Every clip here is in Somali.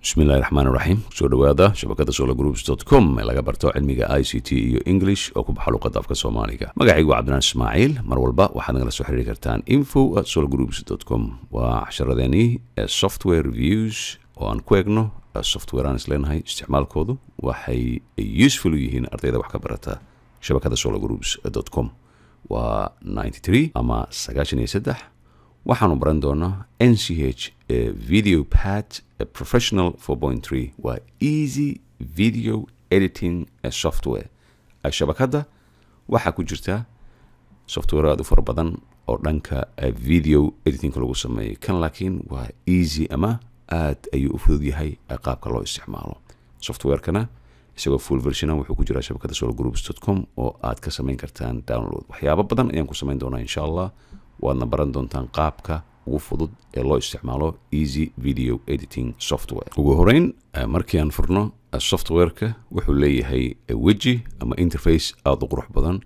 bismillahi raxmaan iraxiim kusoo dhawaada shabakada sola groups dot com ee laga barto cilmiga i c t iyo english oo ku baxa luqadda afka soomaaliga magacaygu waa cabdinaan ismaaciil mar walba waxaad nagala soo xiriiri kartaan info at sola groups dot com waa casharadeenii ee software reviews oo aan ku egno software aan isleenahay isticmaalkoodu waxay useful u yihiin ardayda wax ka barata shabakada sola groups dot com waa ninety three ama sagaashan iyo saddex waxaanu baran doonaa n c h video pat Professional 4.3 waa easy video editing software shabakadda waxaa ku jirta software aada u fara badan oo dhanka video editingka lagu sameeyo kan laakiin waa easy ama aad ayuu u fudud yahay qaabka loo isticmaalo softwarekana isagoo full vershona wuxuu ku jiraa shabakadda solar groups dot com oo aad ka samayn kartaan download waxyaabo badan ayaan ku samayn doonaa insha allah waadna baran doontaan qaabka ugu fudud ee loo isticmaalo easy video editing software ugu horeyn markii aan furno softwareka wuxuu leeyahay weji ama interface aada u qurux badan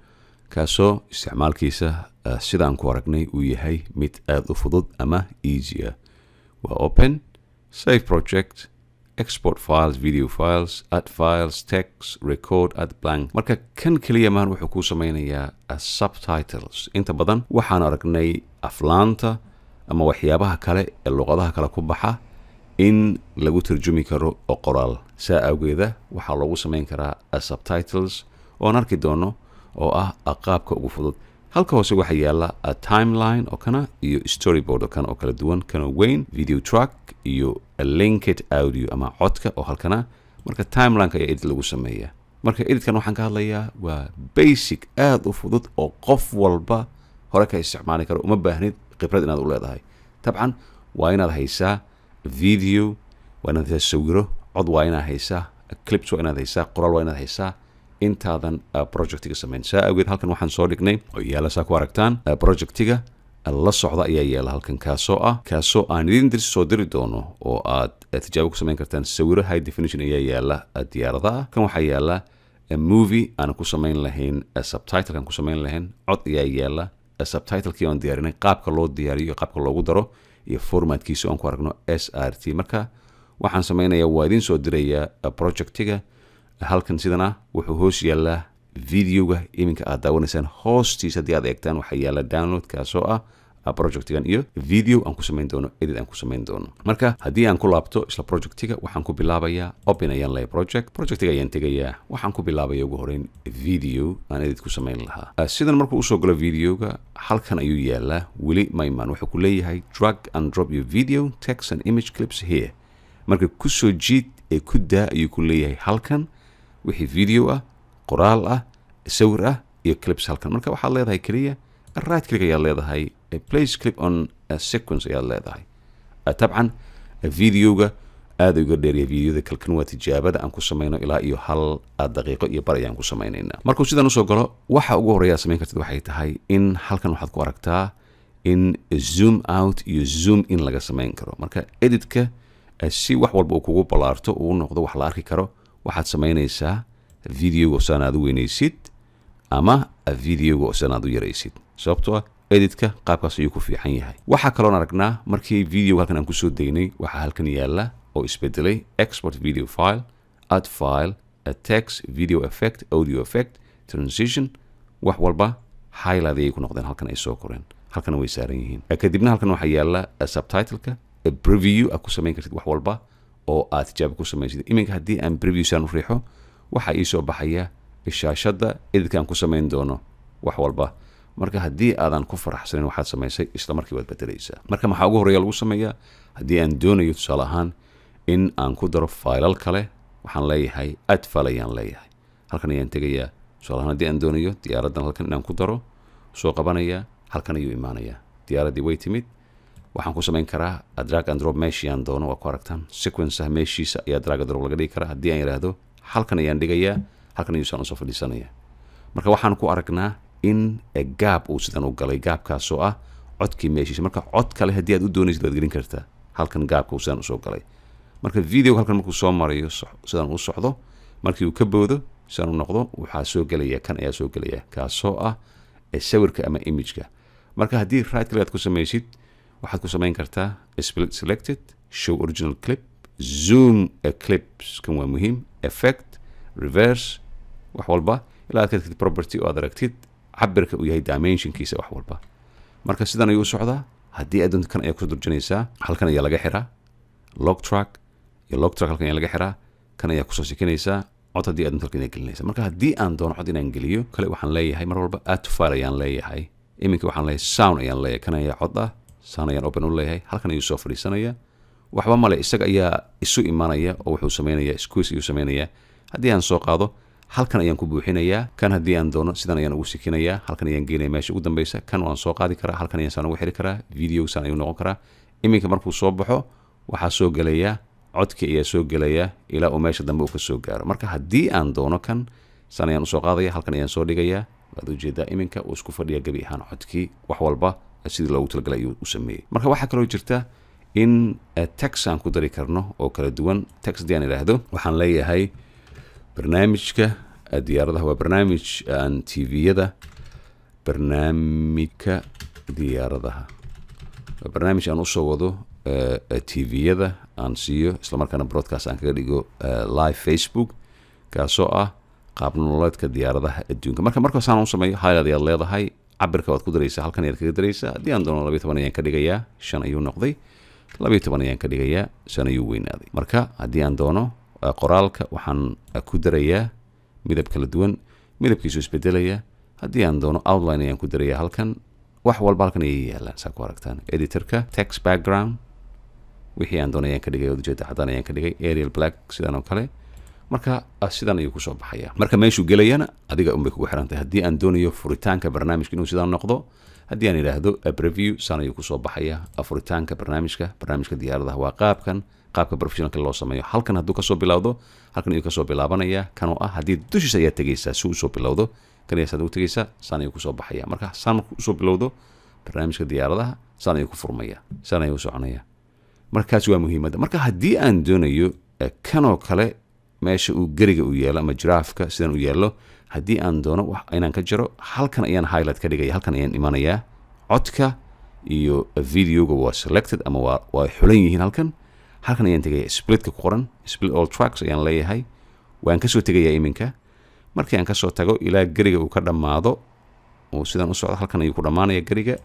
kaasoo isticmaalkiisa sidaan ku aragnay uu yahay mid aada u fudud ama easy ah waa open save project export files video files ad files text record ad blank marka kan keliya maan wuxuu kuu sameynayaa subtitles inta badan waxaan aragnay aflaanta ama waxyaabaha kale ee luqadaha kale ku baxa in lagu tarjumi karo oo qoraal saa awgeeda waxaa loogu samayn karaa asubtitles ooan arki doono oo ah aqaabka ugu fudud halka hoose waxaa yaalla timeline oo kana iyo storyboard oo kan oo kala duwan kana weyn video truck iyo linket audio ama codka oo halkana marka timelineka ayaa edid lagu sameeya marka edidkan waxaan ka hadlayaa waa basic aada u fudud oo qof walba hore ka isticmaali karo uma baahnid khibrad inaad u leedahay dabcan waa inaad haysaa video waa inaad haysaa sawiro cod waa inaad haysaa clips waa inaad haysaa qoraal waa inaad haysaa intaadan ah, projectiga samayn saa awgeed halkan waxaan soo dhignay oo yaala saa ku aragtaan ah, projectiga ah, la socda ayaa yaala halkan kaasoo ah kaasoo aan idiin dir soo diri doono oo aad tijaabo ku samayn kartaan sawiro high definition ayaa yaala diyaaradaha kan waxaa yaala movie aan ku samayn lahayn subtitle ku samayn lahayn cod ayaa yaala subtitlekii aan diyaarinay qaabka loo diyaariyo iyo qaabka loogu daro iyo formatkiisu aan ku aragno s r t marka waxaan sameynayaa waa idiin soo dirayaa uh, projectiga halkan sidana wuxuu hoos yaallaa videoga iminka aad daawanaysaan hoostiis haddii aad eegtaan waxaa yaalla download kaasoo ah projectigan iyo video aan ku samayn doono edit aan ku samayn doono marka haddii aan ku laabto isla projectiga waxaan ku bilaabayaa open ayaan lay project projectiga ayaan tegayaa waxaan ku bilaabaya ugu horeyn video aan edit ku samayn lahaa ah, sidan markuu usoo galo videoga halkan ayuu yaalaa weli mayman wuxuu ku leeyahay drug and drop your video text and image clips here marka kusoo jiid ee ku daa ayuu ku leeyahay halkan wixii video ah qoraal ah sawir ah iyo clips halkan marka waxaad leedahay keliya raad keliga ayaad leedahay place click on a sequence ayaad leedahay ah, tabcan ah, videoga aada uga dheerya videoda kalkan waa tijaabada aan ku samayno ilaa iyo hal ah daqiiqo iyo bar ayaan ku samaynaynaa markuu sidan usoo galo waxa ugu horreeya ad samayn kartid waxay tahay in halkan waxaad ku aragtaa in zoom out iyo zoom in laga samayn karo marka edidka si wax walba uu kugu ballaarto uu noqdo wax la arki karo waxaad samaynaysaa videoga saan u weynaysid ama videoga saan u yaraysid sababtoo ah edidka qaabkaas ayuu ku fiican yahay waxaa kaloon aragnaa markii videoga halkan aan kusoo deynay waxaa halkan yaala oo isbedelay export video file ad file atex video effect audio effect transition wax walba highlight ayay ku noqdeen halkan ay soo koreen halkana way saaran yihiin kadibna halkan waxaa yaala subtitleka preview aad ku samayn kartid wax walba oo aad tijaabo ku samaysid iminka haddii aan preview saan u riixo waxaa ii soo baxaya ishaashadda edidka aan ku samayn doono wax walba marka haddii aadan ku faraxsanayn waxaad samaysay isla markii waad bedelaysaa marka maxaa ugu horeeya lagu sameeyaa haddii aan doonayo tusaale ahaan in aan ku daro faylal kale waxaan leeyahay adfal ayaan leeyahay halkan ayaan tegayaa tusaale ahaan haddii aan doonayo diyaaraddan halkan inaan ku daro soo qabanaya halkan ayuu imaanayaa diyaaraddii way timid waxaan ku samayn karaa adraag androb meeshii aan doono waa ku aragtaan sequencah meeshiisa ayaa adraag androb laga dhigi karaa haddii aan yidhaahdo halkan ayaan dhigayaa halkan ayuusaan usoo fadhiisanayaa marka waxaan ku aragnaa in gaab uu sidan u galay gaabkaasoo ah codkii meeshiisa marka cod kale haddii aad u doonaysid waad gelin kartaa halkan gaabka uu sidan usoo galay marka videoga halkan markuu soo marayo sidan u socdo markii uu ka boodo sidan u noqdo waxaa soo gelaya kan ayaa soo gelaya kaasoo ah sawirka ama imageka marka haddii right click aad ku samaysid waxaad ku samayn kartaa split selected show original clip zoom clips kan waa muhiim effect reverse wax walba ilaa aad ka tagtid property oo aad aragtid cabirka uu yahay dimensionkiisa wax walba marka sidan ayuu usocdaa socdaa haddii adduunkan ayaa kusoo durjanaysaa halkan ayaa laga xiraa log iyo log halkan ayaa laga xiraa kan ayaa kusoo sikinaysaa cod haddii adduunka halkan ayaa gelinaysaa marka haddii aan doono cod inaan geliyo kale waxaan leeyahay mar walba add file ayaan leeyahay iminka waxaan leeyahay sound ayaan leeyahay kan ayaa cod ah sound ayaan open u leeyahay halkan ayuu soo fadhiisanaya waxba male isaga ayaa isu imaanaya oo wuxuu samaynaya squeeze ayuu samaynaya haddii aan soo qaado halkan ayaan ku buuxinayaa kan haddii aan doono sidan ayaan ugu sikinayaa halkan ayaan geenaya meesha ugu dambeysa kan waan soo qaadi karaa halkan ayaan ugu xiri karaa videosan ayuu noqon karaa iminka markuu soo baxo waxaa soo gelayaa codkii ayaa soo gelaya ilaa uu meesha dambe uu ka soo gaaro marka haddii aan doono kan san ayaan usoo qaadaya halkan ayaan soo dhigayaa waad ujeedaa iminka uu isku fadhiya gebi ahaan codkii wax walba sidii loogu talagalay ayuu u sameeyey marka waxaa kaloo jirta in eh, tax aan ku dari karno oo kala duwan tax haddii aan idhaahdo waxaan leeyahay barnaamijka diyaaradaha waa barnaamij aan yada barnaamijka diyaaradaha waa barnaamij aan usoo wado eh, tviyada aan siiyo islamarkaana broadcast aan kaga dhigo eh, live facebook kaasoo ah qaab nololeedka diyaaradaha adduunka marka markaasaan u sameeyo highland ayaad leedahay cabirka waad ku daraysaa halkan ayaad kaga daraysaa haddii aan doono labiy toban ayaan ka dhigayaa shan ayuu noqday labiiy toban ayaan ka dhigayaa shan ayuu weynaaday marka haddii aan doono qoraalka waxaan ku darayaa midab kala duwan midabkiisu isbedelaya haddii aan doono outline ayaan ku darayaa halkan wax walba halkan ayay yaalaan saa ku aragtaan editorka text background wixii aan doona ayaan ka dhigay ujeeda cadaan ayaan ka dhigay arial black sidan oo kale marka ah, sidan ayuu kusoo baxaya marka meeshuu gelayana adiga unbay kugu xirantahay haddii aan doonayo furitaanka barnaamijka inuu sidaan noqdo haddii aan idhaahdo preview saan ayuu kusoo baxaya furitaanka barnaamijka barnaamijka diyaaradaha waa qaabkan qaabka professionalka loo sameeyo halkan hadduu kasoo bilowdo halkan ayuu kasoo bilaabanaya kanoo ah haddii dushiisa ayaa tegaysaa si usoo bilowdo kanayaa saan ayuu kusoo baxaya marka saan marku usoo bilowdo barnaamijka diyaaradaha saan ayuu ku furmaya saan ayuu soconaya markaas waa muhiimadda marka haddii aan doonayo eh, kanoo kale meesha uu geriga u yaalo ama jiraafka sidan u yaallo haddii aan doono wax inaan ka jaro halkan ayaan highlight ka dhigaya halkan ayaan imanayaa codka iyo videoga waa selected ama waa xulan yihiin halkan halkan ayaan tegaya splitka ku qoran split all trucks ayaan leeyahay waan kasoo tegayaa iminka markii aan kasoo tago ilaa geriga uu ka dhammaado oo sidaan u socdo halkan ayuu ku dhammaanaya geriga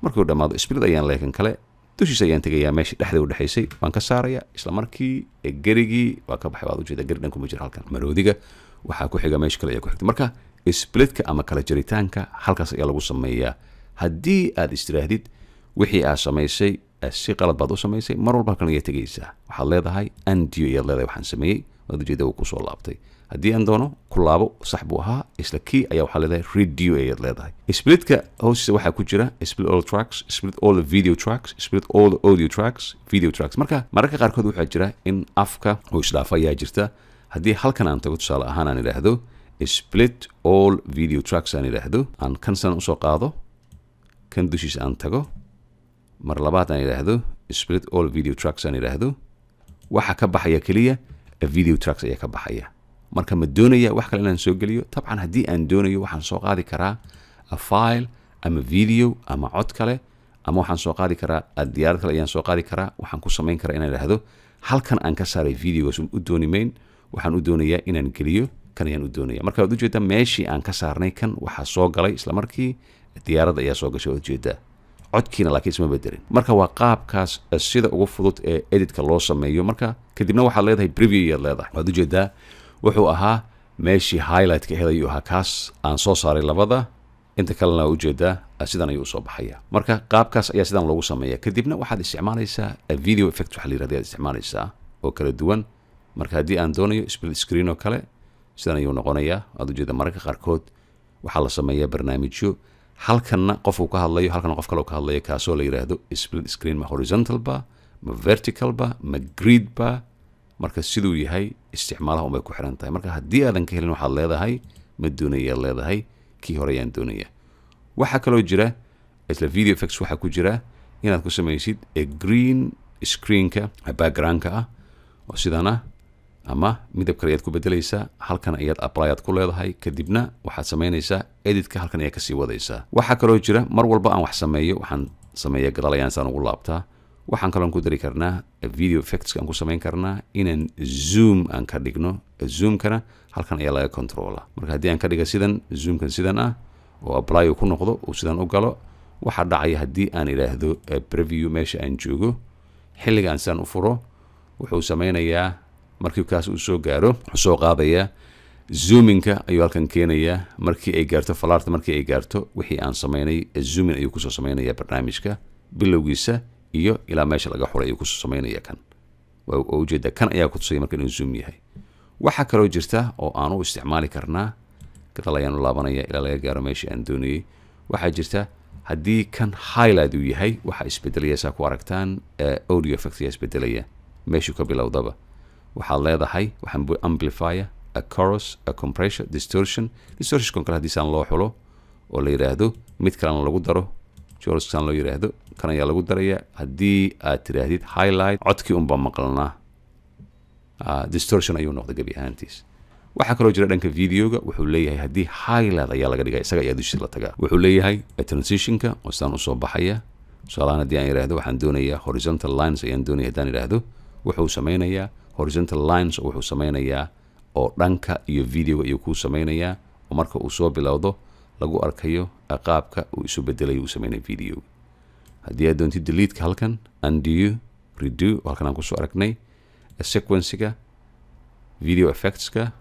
markii uu dhammaado split ayaan leekan kale dushiis ayaan tegayaa meesha dhexda u dhexaysay waan ka saaraya isla markii gerigii waa ka baxay waad ujeeda geri dhankuma jira halkan maroodiga waxaa ku xiga meesha kale ayaa ku xigta marka splitka ama kala jaritaanka halkaas ayaa lagu sameeyaa haddii aad istiraahdid wixii aad samaysay si qalad baad u samaysay mar walba halkan laga tegaysaa waxaad leedahay andiyo iyaad leedahay waxaan sameeyey ujeeda uu kusoo laabtay haddii aan doono kulaabo sax buu ahaa isla kii ayaa waxaa leedahay radio ayaad leedahay splitka hoostiisa waxaa ku jira split all tracks split all the video tracks split all the audio tracks video tracks marka mararka qaarkood waxaa jira in afka oo isdhaafo ayaa jirta haddii halkan aan tago tusaale ahaan aan idhaahdo split all video tracks aan idhaahdo aan kan san usoo qaado kan dushiisa aan tago mar labaad aan idhaahdo split all video trucks aan idhaahdo waxa ka baxaya keliya video trucks ayaa ka baxaya marka ma doonaya wax kale inaan soo geliyo tabcan haddii aan doonayo waxaan soo qaadi karaa file ama video ama cod kale ama waxaan soo qaadi karaa diyaarad kale ayaan soo qaadi karaa waxaan ku samayn karaa inaan idhaahdo halkan aan ka saaray videogaas u doonimayn waxaan u doonayaa inaan geliyo kan ayaan u doonaya marka waad ujeeddaa meeshii aan ka saarnay kan waxaa soo galay isla markii diyaaradda ayaa soo gashay waad ujeeddaa codkiina laakiin isma bedelin marka waa qaabkaas eh, sida ugu fudud ee editka loo sameeyo marka kadibna waxaad leedahay preview yaad leedahay waad ujeedaa wuxuu ahaa meeshii highlightka aheed ayuu ahaa kaas aan soo saaray labada inta kalena ujeedaa ah, sidan ayuu usoo baxaya marka qaabkaas ayaa sidan loogu sameeya kadibna waxaad isticmaalaysaa eh, video effect waxa la yirahda isticmaalaysaa oo kala duwan marka haddii aan doonayo split screen oo kale sidan ayuu noqonayaa waad ujeedaa mararka qaarkood waxaa la sameeyaa barnaamijyo halkanna qofuu ka hadlayo halkana qof kaloo ka hadlayo kaasoo la yidhaahdo split screen ma horizontal ba ma vertical ba ma greed ba marka siduu yahay isticmaalaha unbay ku xiran tahay marka haddii aadan ka helin waxaad leedahay ma doonayaad leedahay kii hore ayaan doonaya waxaa kaloo jira isla video effects waxaa ku jira inaad ku samaysid ee green screenka backgroundka ah oo sidana ama midabkale ayaad ku bedelaysaa halkan ayaad ablyaad ku leedahay kadibna waxaad samaynaysaa editka halkan ayaad kasii wadaysaa waxaa kaloo jira mar walba aan wax sameeyo waxaan sameeya gadaalayaansaan ugu laabtaa waxaan kaloon ku dari karnaa eh, video effects aan ku samayn karnaa inaan zoom aan ka dhigno eh, zoomkana halkan ayaa laga controla marka haddii aan ka dhiga sidan zoomkan sidan ah oo ablyo ku noqdo uu sidan u galo waxaa dhacaya haddii aan idhaahdo eh, preview meesha aan joogo xilliga aan sidaan u furo wuxuu sameynayaa markii kaas uu soo gaaro wuxuu soo qaadayaa zuuminka ayuu halkan keenayaa markii ay gaarto falaarta markii ay gaarto wixii aan samaynay zuumin ayuu kusoo samaynayaa barnaamijka bilowgiisa iyo ilaa meesha laga xuray ayuu kusoo samaynaya kan oo ujeeda kan ayaa kutusaya marka inuu zuum yahay waxaa kaloo jirta oo aan isticmaali karnaa gadaal ayaan laabanaya ilaa laga gaaro meeshii aan doonayey waxaa jirta haddii kan highlight uu yahay waxaa isbedelaya saa ku aragtaan audio effect isbedelaya meeshuu ka bilowdaba waxaad leedahay waxaan amplifier a coros a compressure distortion distortionkon kale haddii loo xulo oo la yidhaahdo mid kalena lagu daro chorus loo yidhaahdo kan ayaa lagu daraya haddii aad tidhaahdid highlight codkii unbaa maqlanaa ah, distortion ayuu noqday gebi ahaantiis waxaa kaloo jira dhanka videoga wuxuu leeyahay haddii highlight ayaa laga dhiga isaga ayaa dushiisa la tagaa wuxuu leeyahay transitionka oo saan usoo baxaya tusaalahaan haddii aan yidhaahdo waxaan doonayaa horizontal lines ayaan doonaya haddaan idhaahdo wuxuu samaynayaa horizontal lines wuxuu samaynayaa oo dhanka iyo videoga ayuu kuu samaynayaa oo marka uu soo bilowdo lagu arkayo qaabka uu isu bedelay uu sameynaya videoga haddii aad doontid deleadeka halkan undo redo oo halkan aan kusoo aragnay sequencega video effectska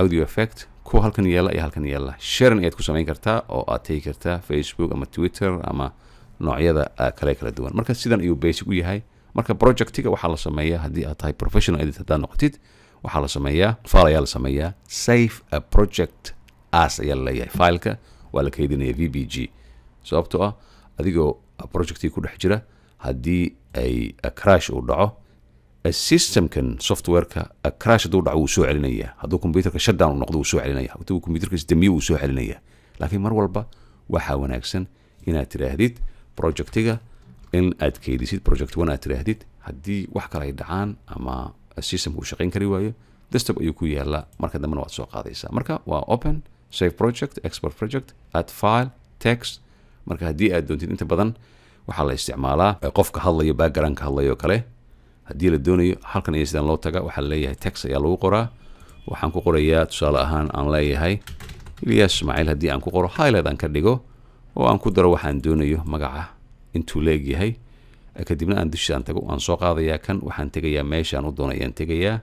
audio effect kuwa halkan yeela iyo halkan yeela sharing ayaad ku samayn kartaa oo aad tegi kartaa facebook ama twitter ama noocyada ah, kale kala duwan marka sidan ayuu basic u yahay marka projectiga waxaa la sameeyaa haddii aad tahay professional edit haddaad noqotid waxaa la sameeyaa file ayaa la sameeyaa safe a project as ayaa la leeyahay fileka waa la kaydinaya v b g sababto ah adigoo projectii ku dhex jira haddii ay crash uu dhaco systemkan softwareka crash hadduu dhaco wuu soo celinaya hadduu combyuterka shutdown noqdo wuu soo celinaya hadduu combyuterka isdamiyo wuu soo celinaya laakiin mar walba waxaa wanaagsan inaad tidhaahdid projectiga in aad keydisid project one aad tiraahdid haddii wax kale ay dhacaan ama systemka uu shaqeyn kari waayo destop ayuu ku yaala marka dambena waad soo qaadaysaa marka waa open save project export project add file text marka haddii aad doontid inta badan waxaa la isticmaalaa qofka hadlayo backgroundka hadlayo kale haddii la doonayo halkan iyo sidaan loo taga waxaa leeyahay text ayaa lagu qoraa waxaan ku qorayaa tusaale ahaan aan leeyahay ilyas ismaaciil haddii aan ku qoro highlight aan ka dhigo oo aan ku daro waxaan doonayo magaca intuu leegyahay kadibna aan dushiisaan tago aan soo qaadayaa kan waxaan tegayaa meeshaan u doona ayaan tegayaa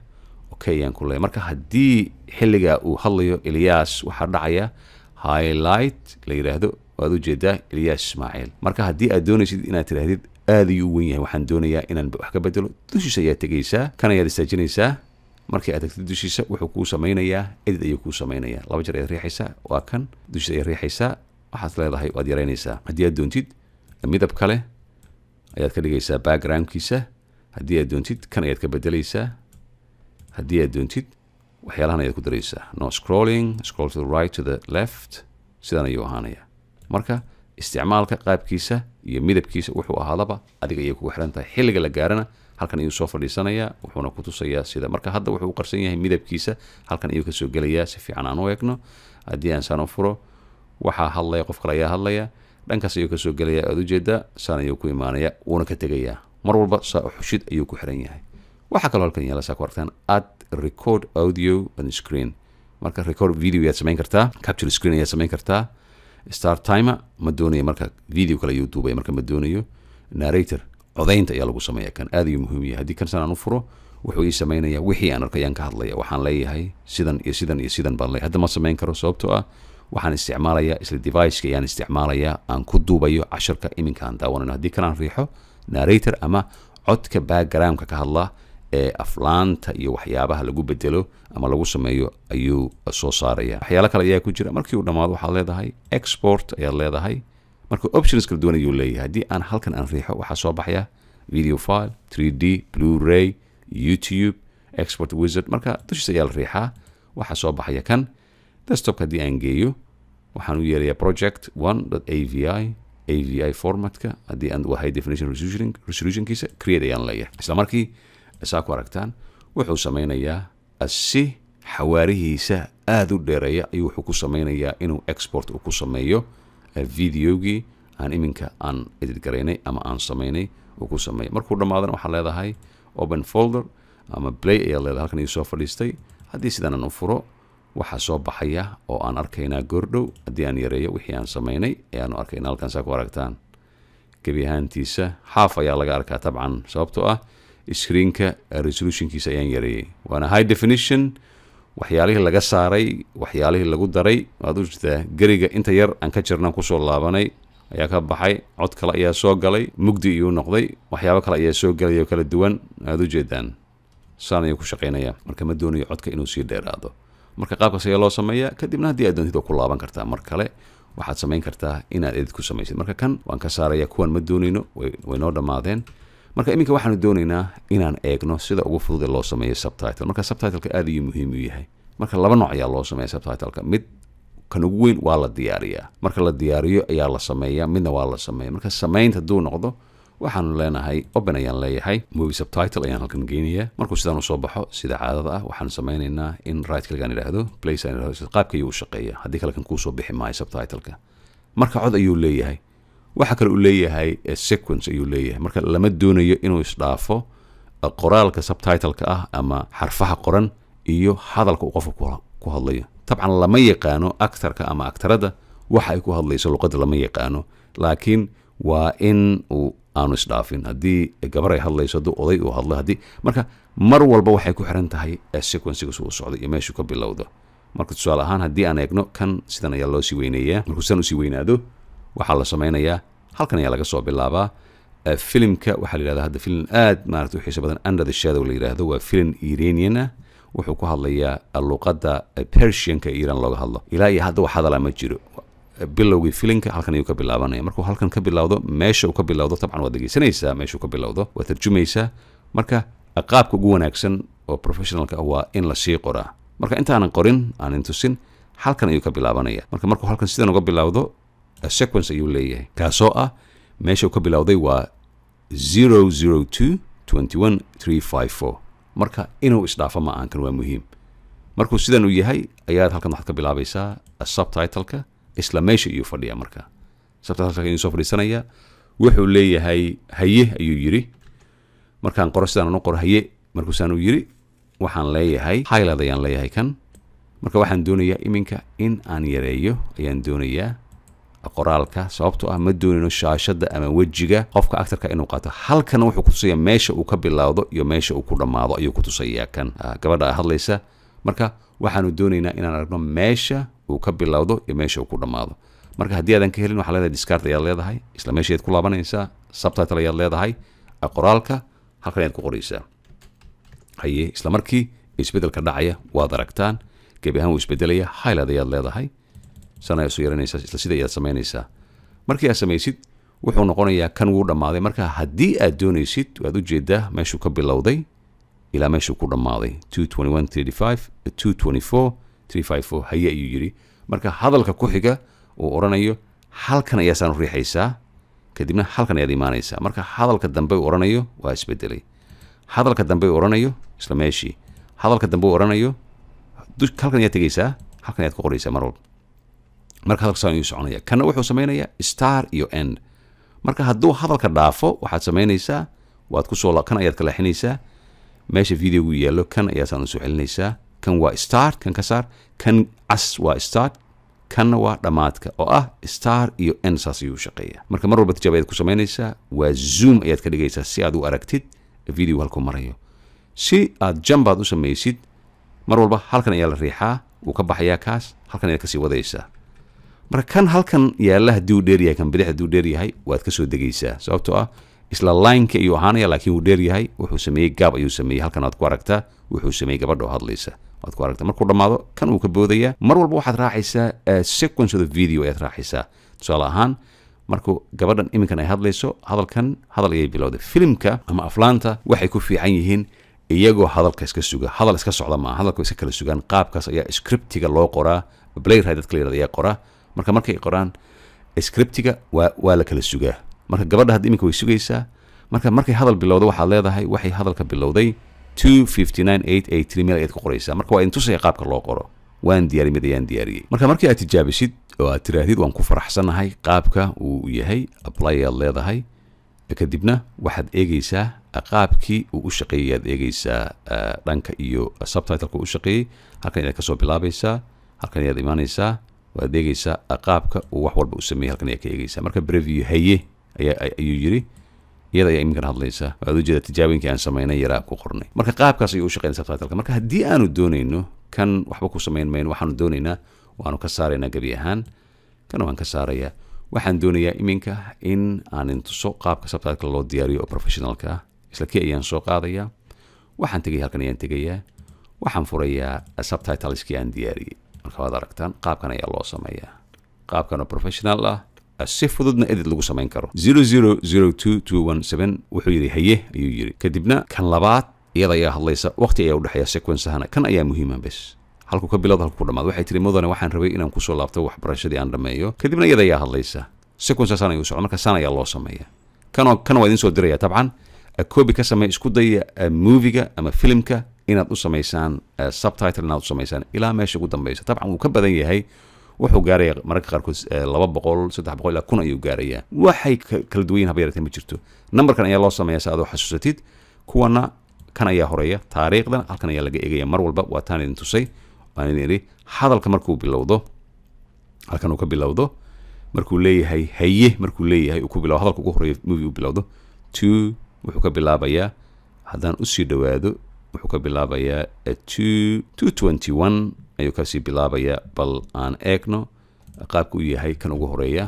okayaan ku leeyahay marka haddii xilligaa uu hadlayo ilyaas waxaa dhacaya highlight la yidhaahdo waad u jeedaa eliyas ismaaciil marka haddii aad doonaysid inaad tidhaahdid aad ayuu u wen yahay waxaan doonayaa inaan wax ka bedelo dushiisa ayaa tegaysaa kan ayaad istaajinaysaa markii aad tagtid dushiisa wuxuu kuu samaynayaa edid ayuu kuu samaynayaa laba jeer ayaad riixaysaa waa kan dushiisa ayaad riixaysaa waxaad leedahay waad yaraynaysaa haddii aad doontid midab kale ayaad ka dhigaysaa backgroundkiisa haddii aad doontid kan ayaad ka bedelaysaa haddii aad doontid waxyaalahan ayaad ku daraysaa no scrolling scroll to the right to the left sidan ayuu ahaanaya marka isticmaalka qaabkiisa iyo midabkiisa wuxuu ahaadaba adiga ayay kugu xihan tahay xilliga la gaarana halkan ayuu soo fadhiisanayaa wuxuuna ku tusayaa sida marka hadda wuxuu u qarsan yahay midabkiisa halkan ayuu kasoo gelayaa si fiican aan u eegno haddii aan saan u furo waxaa hadlaya qof kale ayaa hadlaya dhankaas ayuu kasoo gelaya aad ujeedaa saan ayuu ku imaanaya wuuna ka tegayaa mar walba saaxushid ayuu ku xiran yahay waxaa kaloo halkan yeelasa ku argtaan ad record audio and screen marka record video ayaad samayn kartaa capture screen ayaad samayn kartaa star timer ma doonayo marka video kale ayuu duubaya marka ma doonayo narrator codaynta ayaa lagu sameeya kan aad ayuu muhiim yahay haddii kan san aan u furo wuxuu ii samaynaya wixii aan arkayaan ka hadlaya waxaan leeyahay sidan iyo sidan iyo sidan baan leeyahay hadda ma samayn karo sababtoo ah waxaan isticmaalaya isla deviceka ayaan isticmaalaya aan ku duubayo casharka iminkaan daawanayno haddii kalaan riixo narrator ama codka backgroundka ka hadla ee aflaanta iyo waxyaabaha lagu bedelo ama lagu sameeyo ayuu soo saaraya waxyaalo kale ayaa ku jira markii uu dhamaado waxaad leedahay export ayaad leedahay marka options kala duwan ayuu leeyahay haddii aan halkan aan riixo waxaa soo baxaya video file three d blue ray youtube export wizard marka dushiisa ayaa la riixaa waxaa soo baxaya kan desktop hadii aan geeyo waxaan u yeelayaa project one a v i a v i formatka haddii aan waa definition resolutionkiisa create ayaan leeyahay isla markii saa ku aragtaan wuxuu samaynayaa si xawaarihiisa aada u dheereeya ayuu wuxuu ku samaynayaa inuu export uu ku sameeyo eh, videogii aan iminka aan edidgaraynay ama aan samaynay uu ku sameeya markuu dhammaadana waxaa leedahay open folder ama play ayaa leedahay halkan iisoo fadhiistay haddii sidaanaan u furo waxaa soo baxaya oo aan arkaynaa goordhow haddii aan yareeyo wixii aan samaynay ayaanu arkayna halkan ku aragtaan gebi ahaantiisa xaaf ayaa laga arkaa tabcan sababtoo ah screenka uh, resolutionkiisa ayaan yareeyey waana high definition waxyaalihii laga saaray waxyaalihii lagu daray waad u geriga inta yar aan ka jirnaan kusoo laabanay ayaa ka baxay cod kale ayaa soo galay mugdi iyuu noqday waxyaabo kale ayaa soo gelaya oo kala duwan aad u saan ayuu ku shaqaynayaa marka ma doonayo codka inuu sii dheeraado marka qaabkaas ayaa loo sameeyaa kadibna haddii aad doontid waa ku laaban kartaa mar kale waxaad samayn kartaa inaad edid ku samaysid marka kan waan ka saaraya kuwan ma doonayno way noo dhammaadeen marka iminka waxaanu doonaynaa inaan eegno sida ugu fududa loo sameeyo subtitle marka subtitleka aad ayuu muhiim u yahay marka laba nooc ayaa loo sameeya subtitleka mid kan ugu weyn waa la diyaariyaa marka la diyaariyo ayaa la sameeyaa midna waa la sameeya marka samaynta hadduu noqdo waxaanu leenahay open ayaan leeyahay movi subtitle ayaan halkan geenaya markuu sidaan usoo baxo sida caadada ah waxaan samaynaynaa in right kligan idhaahdo place qaabka ayuu u shaqeeya haddii kale kuusoo bixi maayo subtitleka marka cod ayuu leeyahay waxa kale uu leeyahay eh, sequence ayuu leeyahay marka lama doonayo inuu isdhaafo eh, qoraalka subtitleka ah ama xarfaha qoran iyo hadalka uu qofka ku hadlayo tabcan lama yaqaano actarka ama actarada waxa ay ku hadlayso luqadda lama yaqaano laakiin waa in uu aanu isdhaafin haddii gabar hadlayso hadduu oday uu hadlo haddii marka mar walba waxay ku xiran tahay eh, sequencigsu uu socdo iyo meeshuu ka bilowdo marka tusaale ahaan haddii aan eegno kan sidan ayaa loo sii weyneeyaa markuu sidan usii weynaado waxaa la samaynayaa halkan ayaa laga soo bilaabaa eh, filimka waxaa la yihahda hadda filim aad maarata u xiiso badan under the shadow la yidhaahdo waa filim iranian ah wuxuu ku hadlayaa eh, luqadda persianka iiraan looga hadlo ilaa iyo hadda wax hadala ma jiro bilowgii filinka halkan ayuu ka bilaabanaya markuu halkan ka bilowdo meesha uu ka bilowdo tabcan waad dhegeysanaysaa meeshuu ka bilowdo waad tarjumaysaa marka qaabka ugu wanaagsan oo professionalka ah waa in lasii qoraa marka intaanan qorin aanin tusin halkan ayuu ka bilaabanaya marka markuu halkan sidan uga bilowdo sequence ayuu leeyahay kaasoo ah meesha uu ka bilowday waa zero zero two twenty one three five four marka inuu isdhaafo ma aankan waa muhiim markuu sidan u yahay ayaad halkan waxaad ka bilaabaysaa subtitleka isla meesha iyuu fadhiya marka sabta idin soo fadhiisanaya wuxuu leeyahay haye ayuu yidhi markaan qoro sidaan u qoro haye markuusaanu yidhi waxaan leeyahay hylad ayaan leeyahay kan marka waxaan doonayaa iminka in aan yareeyo ayaan doonayaa qoraalka sababtoo ah ma doonino shaashada ama wejiga qofka actarka inuu qaato halkana wuxuu kutusaya meesha uu ka bilaawdo iyo meesha uu ku dhammaado ayuu kutusayaa kan ah, gabadha hadlaysa marka waxaanu doonaynaa inaan aragno meesha uu ka bilowdo iyo meesha uu ku dhammaado marka haddii aadan ka helin waxaa leedahay discard ayaad leedahay isla meeshayaad ku laabanaysaa subtitle ayaad leedahay qoraalka halkan ayaad ku qoraysaa haye isla markii isbeddelka dhacaya waad aragtaan gebi ahaan wuu isbedelaya highlight ayaad leedahay sana isu yaranaysaa isla sida ayaad samaynaysaa markii aad samaysid wuxuu noqonayaa kan wuu dhammaaday marka haddii aad doonaysid waad u jeedaa meeshuu ka bilowday ilaa meeshuu ku dhammaaday two twenty one thirty five two twenty four haye ayuu yidhi marka hadalka ku xiga uu odhanayo halkan ayaasaan riixaysaa kadibna halkan ayaad imaanaysaa marka hadalka dambe u odhanayo waa isbedelay hadalka dambe u odhanayo isla meeshii hadalka dambe u odhanayo halkan ayaad tegaysaa halkan ayaad ku qoraysaa mar walba marka hadalka saan ayuu soconaya kanna wuxuu samaynayaa star iyo end marka hadduu hadalka dhaafo waxaad samaynaysaa waad kusoo kan ayaad ka meesha videogu yaallo kan ayaasaan usoo celinaysaa kan waa start kan ka saar kan cas waa start kanna waa dhammaadka oo ah star iyo n saas ayuu shaqeeya marka mar walba tijaab ayaad ku samaynaysaa waa zoom ayaad ka dhigaysaa si aad u aragtid video halku marayo si aad jambaad u samaysid mar walba halkan ayaa la riixaa wuu ka baxayaa kaas halkan ayaad kasii wadaysaa marka kan halkan yaalla haddii uu dheeryahay kan bidix haddii u dheeryahay waad kasoo degaysaa sababtoo ah isla lineka ayuu ahaanaya laakiin wuu dheeryahay wuxuu sameeyey gaab ayuu sameeyey halkan aad ku aragtaa wuxuu sameeyey gabadha oo hadlaysa waad ku aragta markuu dhammaado kan uu ka boodayaa mar walba waxaad raacaysaa eh, sequence of the video ayaad raacaysaa tusaale ahaan markuu gabadhan iminkan ay hadlayso hadalkan hadal ayay bilowday filimka ama aflaanta waxay ku fiican yihiin iyagoo hadalka iska suga hadal iska socda maaha hadalka iska kala sugaan qaabkaas ayaa scriptiga loo qoraa blayr dadka la yirahda ayaa qoraa marka markay qoraan scriptiga waa waa la kala sugaa marka gabadha hadda iminka way sugaysaa marka markay hadal bilowda waxaad leedahay waxay hadalka bilowday two fifty nine eight marka waa in tusaya qaabka loo qoro waan diyaariy mid ayaan diyaariyey marka markii aad tijaabisid oo aad tiraahdid waan ku faraxsanahay qaabka uu yahay ablay aad leedahay kadibna waxaad eegeysaa ah, qaabkii uu u shaqeeyey aad eegeysaa ah, dhanka iyo ah, subtitleka u shaqeeyey halkan ayaad kasoo bilaabaysaa halkan ayaad imaanaysaa waad eegeysaa qaabka uu wax walba u sameeyey halkan ayaad ka eegeysaa marka brevi haye ayuu yidhi iyada ayaa iminkan hadlaysa waad ujeeda tijaabooyinkii aan samaynay yaraa ku qornay marka qaabkaas ayuu ushaeyn sabtitlka marka haddii aanu doonayno kan waxba ku samayn mayno waxaanu doonaynaa waanu ka saaraynaa gebi ahaan kan waan ka saarayaa waxaan doonayaa iminka in aanin tuso qaabka sabtitlka loo diyaariyo oo professionalka ah isla ayaan soo qaadayaa waxaan tegaya halkan ayaan tegayaa waxaan furayaa subtitleskii aan diyaariyey marka waad aragtaan qaabkan ayaa loo sameeyaa qaabkan oo professional ah si fududna edid lagu samayn karo wuxuu yidhi haye ayuu yidhi kadibna kan labaad iyada ayaa hadlaysa waqti ayaa udhexeeya sequensahana kan ayaa muhiima ah bes halku ka bilowd halku ku dhamaad waxay tihi mudane waxaan rabay inaan kusoo laabto waxbarashadii aan dhameeyo kadibna iyada ayaa hadlaysa sequensasan ayuu socda marka san ayaa loo sameeya kanoo kana waa idin soo diraya tabcan coobi ka samey isku daya moviga ama filmka inaad u samaysaan subtitle inaad u samaysaan ilaa meesha ugu dambeysa tabcan wuu ka badan yahay wuxuu gaaraya mararka qaarkood eh, laba boqol saddex boqol ilaa kun ayuu gaarayaa waxay kala duwanyiin haba yaratee ma jirto nambarkan ayaa loo sameeyaa si adoo xasuusatid kuwana kan ayaa horeeya taariikhdan halkan ayaa laga eegaya mar walba waa taan idin tusay waan idin idhi hadalka markuu bilowdo halkan uu ka bilowdo markuu leeyahay haye markuu leeyahay uu ku bilao hadalka ugu horeeya movie u bilowdo two wuxuu ka bilaabayaa haddaan usii dhowaado wuxuu ka bilaabayaa eh, two two twenty one ayuu kasii bilaabaya bal aan eegno qaabka u yahay kan ugu horeeya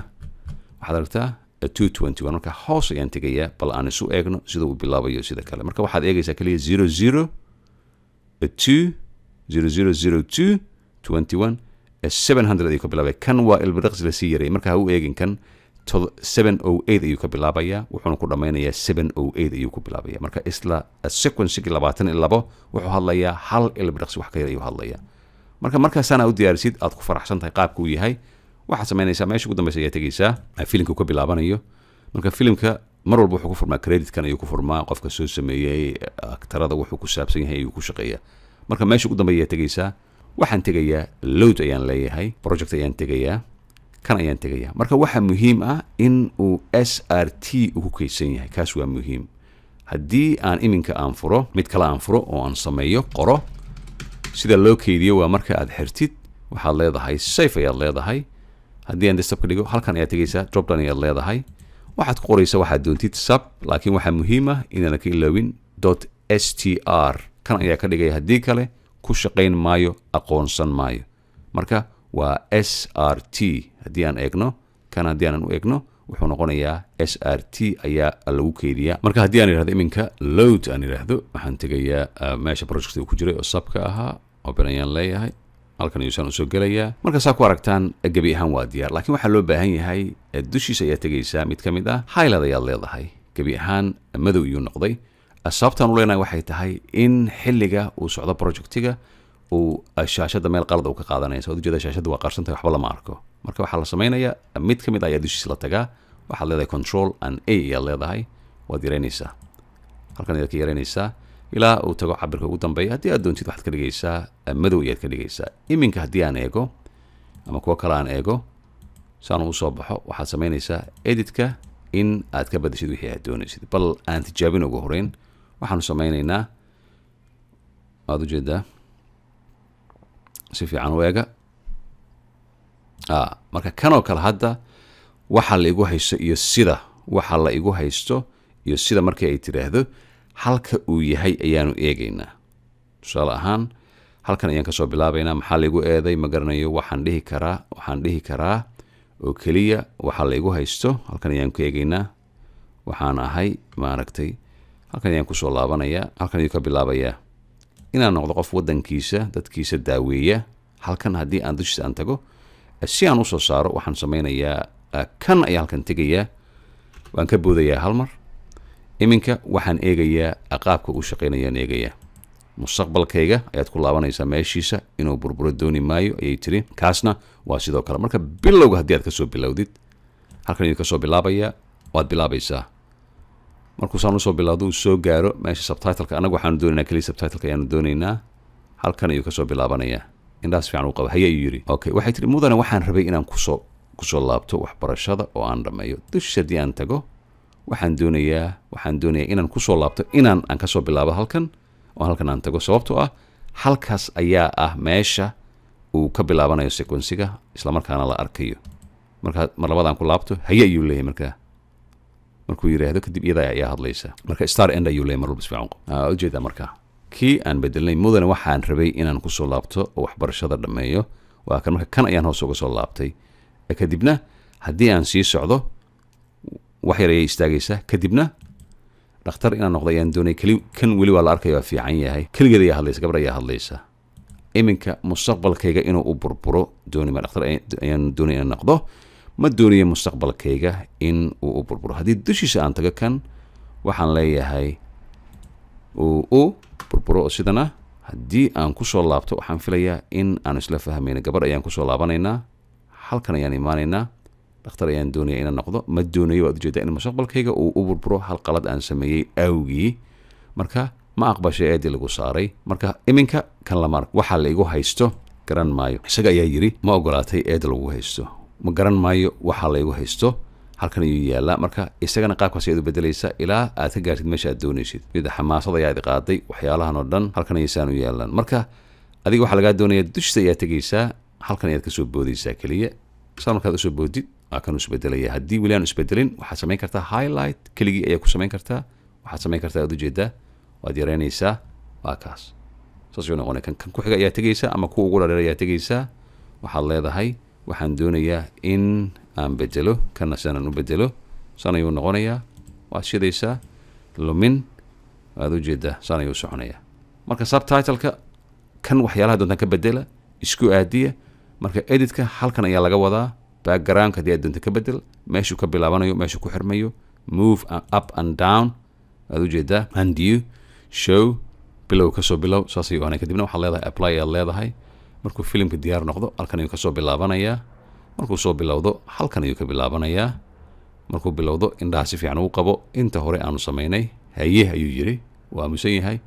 waxaad aragtaa two twenty waan markaa hoos ayaan tegayaa bal aan isu eegno sida uu bilaabayo sida kale marka waxaad eegaysaa kaliya zero zero two zero zero zero two twenty one seven hundred ayuu ka bilaabaya kan waa la sii yarayay marka ha u eegin kan seven o oh eight ayuu ka bilaabayaa wuxuuna ku dhammaynayaa seven o oh eight ayuu ku bilaabaya marka isla sequencigi labaatan iyo labo wuxuu hadlayaa hal ilbiriqsi wax ka yar ayuu hadlayaa marka markaasaana u diyaarisid aad ku faraxsan tahay qaabka uu yahay waxaad samaynaysaa meesha ugu dambeysa ayaa tegaysaa filimka ka bilaabanayo marka filimka mar walba wuxuu ku furmaa creditkan ayuu ku furmaa qofka soo sameeyey aktarada wuxuu ku saabsan yahay ayuu ku shaqeeyaa marka meesha ugu dambeya tegaysaa waxaan tegayaa load ayaan leeyahay project ayaan tegayaa kan ayaan tegayaa marka waxaa muhiim ah in uu s r t uku kaydsan yahay kaas waa muhiim haddii aan iminka aan furo mid kale aan furo oo aan sameeyo qoro sida loo keydiyo waa marka aad xirtid waxaad leedahay safe ayaad leedahay haddii aan desab ka dhigo halkan ayaad tegaysaa dropdown ayaad leedahay waxaad ku qoraysa waxaad doontid sab laakiin waxaa muhiim ah inaana ka ilaawin dot s t r kan ayaa ka dhigaya haddii kale ku shaqayn maayo aqoonsan maayo marka waa s r t haddii aan eegno kan haddii aanan u eegno wuxuu noqonayaa s r t ayaa lagu keydiyaa marka haddii aan ihahdo iminka load aan idhaahdo waxaan tegayaa ah, meesha projectiga ku jiray oo sabka ahaa open ayaan leeyahay halkan ayuusaan usoo gelayaa marka saa ku aragtaan gebi ahaan waa diyaar laakiin waxaa loo baahan yahay eh, dushiisa ayaa tegaysaa mid ka mid ah highland ayaad leedahay gebi ahaan eh, madow iyuu noqday eh, sababtaan u waxay tahay in xilliga uu socdo brojectiga uu shaashada meel qalad u ka qaadanaya saad ujeeda shaashadda waa qaarsantahay waxba lama arko marka waxaa la samaynayaa mid ka mid a ah ayaa dushiisa la tagaa waxaad leedahay control and a ayaad leedahay waad yareynaysaa halkan ayaad ka yareynaysaa ilaa uu tago cabirka ugu dambeeya haddii aad doontid waxaad ka dhigaysaa madow ayaad ka dhigaysaa iminka haddii aan eego ama kuwo kale aan eego saan uu baxo waxaad samaynaysaa editka in aad ka badashid wixii aad doonaysid bal aan tijaabin ugu horeyn waxaanu samaynaynaa waad ujeedaa si fiican u eega ah, marka kanoo kale hadda waxa laigu haysto iyo sida waxa la igu haysto iyo sida markii ay tidhaahdo halka uu yahay ayaanu eegaynaa tusaale ahaan halkan ayaan kasoo bilaabaynaa maxaa laigu eeday ma garanayo waxaan dhihi karaa waxaan dhihi karaa oo keliya waxaa la haysto halkan ayaan ku eegaynaa waxaan ahay maaragtay halkan ayaan kusoo laabanayaa halkan ayuu ka bilaabayaa inaan noqdo qof waddankiisa dadkiisa daaweeya halkan haddii aan dushiisa aan tago si aan usoo saaro waxaan sameynayaa Ah, kan ayaa halkan tegayaa waan ka boodayaa hal mar iminka waxaan eegayaa qaabka uu shaqaynayaan eegayaa mustaqbalkayga ayaad ku laabanaysaa meeshiisa inuu burburo dooni maayo ayay tiri kaasna waa sidoo kale marka bilowga haddii aad kasoo bilowdid halkan idinka soo bilaabayaa waad bilaabaysaa markuusaan usoo bilowdo uu soo gaaro meesha sabtitleka annagu waxaanu doonaynaa keliya sabtitleka ayaanu doonaynaa halkan ayuu kasoo bilaabanayaa indhaas fiican u qaba haye yidhi okay waxay tihi mudane waxaan rabay inaan kusoo kusoo laabto waxbarashada oo aan dhammeeyo dusha haddii aan tago waxaan doonayaa waxaan doonayaa inaan kusoo laabto inaan aan kasoo bilaabo halkan oo halkan aan tago sababtoo ah halkaas ayaa ah meesha uu ka bilaabanayo sequensiga islamarkaana la arkayo markaa mar ku laabto haye ayuu leeyahy markaa markuu yidhaahdo kadib iyadaa ayaa hadlaysa marka star end ayuu leeyahy marwalba sifican ujeedaa markaa kii aan bedelnay mudane waxaan rabay inaan kusoo laabto oo waxbarashada dhammeeyo waa kan marka kan ayaan hoos uga soo laabtay E kadibna haddii aan sii socdo wax yar ayay istaagaysaa kadibna dhakhtar inaan noqdo ayaan doonay keli kan weli waa la arkaya waa fiican yahay keligeed ayaa hadlaysa gabadh ayaa hadlaysa iminka mustaqbalkayga inuu u burburo doonima dhakhtar ayaan doonay inaan noqdo ma doonayo mustaqbalkayga in uu u burburo haddii dushiisa aan tago kan waxaan leeyahay uu u burburo oo sidana haddii aan kusoo laabto waxaan filayaa in aan isla fahmayno gabadh ayaan kusoo laabanaynaa halkan ayaan imaanaynaa dhakhtar ayaan doonaya inaan noqdo ma doonayo waad ujeedaa in mustaqbalkayga uu u burburo hal qalad aan sameeyey awgii marka ma aqbashay eedii lagu saaray marka iminka kan lama ark waxaa laigu haysto garan maayo isaga ayaa yidhi ma ogolaatay eeda lagu haysto ma garan maayo waxaa laigu haysto halkan ayuu yaallaa marka isagana qaabkaas ayaad u bedelaysaa ilaa aad ka gaartid meesha aad doonaysid mida xamaasad ayaad qaaday waxyaalahan oo dhan halkan ayaysaan u yaallaan marka adiga waxaa lagaa doonaya dushta ayaa tegaysaa halkan ayaad kasoo boodaysaa keliya saa markaad usoo boodid waa kan isbedelaya haddii weli aan isbedelin waxaad samayn kartaa highlight keligii ayaad ku samayn kartaa waxaad samayn kartaa waad ujeedaa waad yareynaysaa waa kaas saasuu noqonay kan kan ku xiga ayaa tegaysaa ama kuwa ugu dhadheer ayaa tegaysaa waxaad leedahay waxaan doonayaa in aan bedelo kanna sidanaan u bedelo saan ayuu noqonayaa waad shidaysaa lumin waad ujeedaa saan ayuu soconayaa marka subtitleka kan waxyaalaha doontaan ka bedela isku aadiya marka edidka halkan ayaa laga wadaa background hadii aad ka bedel meeshuu ka bilaabanayo meeshuu ku xirmayo move up and down waad ujeedaa andu show bilow kasoo bilow saasay oona kadibna waxaad leedahay apply aad leedahay markuu filimka diyaar noqdo halkan ayuu kasoo bilaabanayaa markuu soo bilowdo halkan ayuu ka bilaabanayaa markuu bilowdo indhaha si fiican uu qabo inta hore aanu samaynay hayeh ayuu yidhi waa aamusan yahay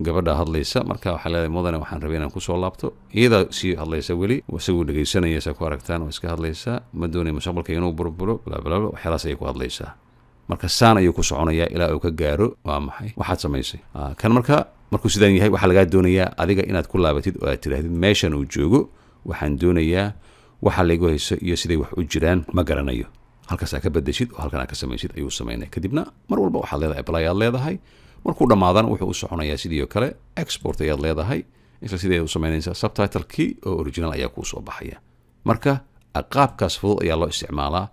gabadha hadlaysa marka waxaa leedahay mudane waxaan rabay inaan kusoo laabto iyadaa sii hadlaysa weli isaguu dhegaysanaya saa ku aragtaan oo iska hadlaysaa ma doonaya mustaqbalka inuu burburo blablabla waxyaalaas ayay ku hadlaysaa marka saan ayuu ku soconayaa ilaa uu ka gaaro waa maxay waxaad samaysay ah, kan marka markuu sidaan yahay waxaa lagaa doonayaa adiga inaad ku laabatid oo aad tidhaahdid meeshan uu joogo waxaan doonayaa waxa laygu hayso iyo siday wax u jiraan ma garanayo halkaas ka badeshid oo halkan ka samaysid ayuu samaynaya kadibna mar walba waxaad leedahay balayaad leedahay markuu dhammaadana wuxuu u soconayaa sidii oo kale export ayaad leedahay isla sidee u samaynaysaa subtitlekii oo original ayaa kuu soo baxaya marka qaabkaas fudud ayaa loo isticmaalaa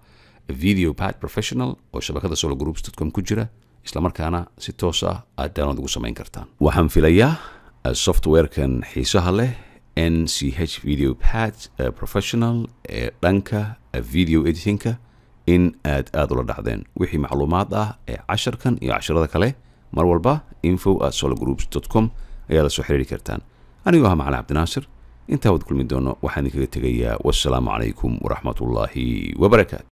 video pad professional oo shabakada solo groups dotcom ku jira islamarkaana si toos ah aad download ugu samayn kartaan waxaan filayaa uh, softwarekan xiisaha leh n c h video pad uh, professional ee dhanka uh, video editinka in aad aada ula dhacdeen wixii macluumaad ah ee casharkan iyo casharada kale mar walba info at sologroups dot com ayaa la soo xiriiri kartaan anigoo ah macali cabdinaasir intaa wad kulmi doono waxaan idinkaga tegayaa wassalaamu calaykum waraxmatullaahi wabarakaatu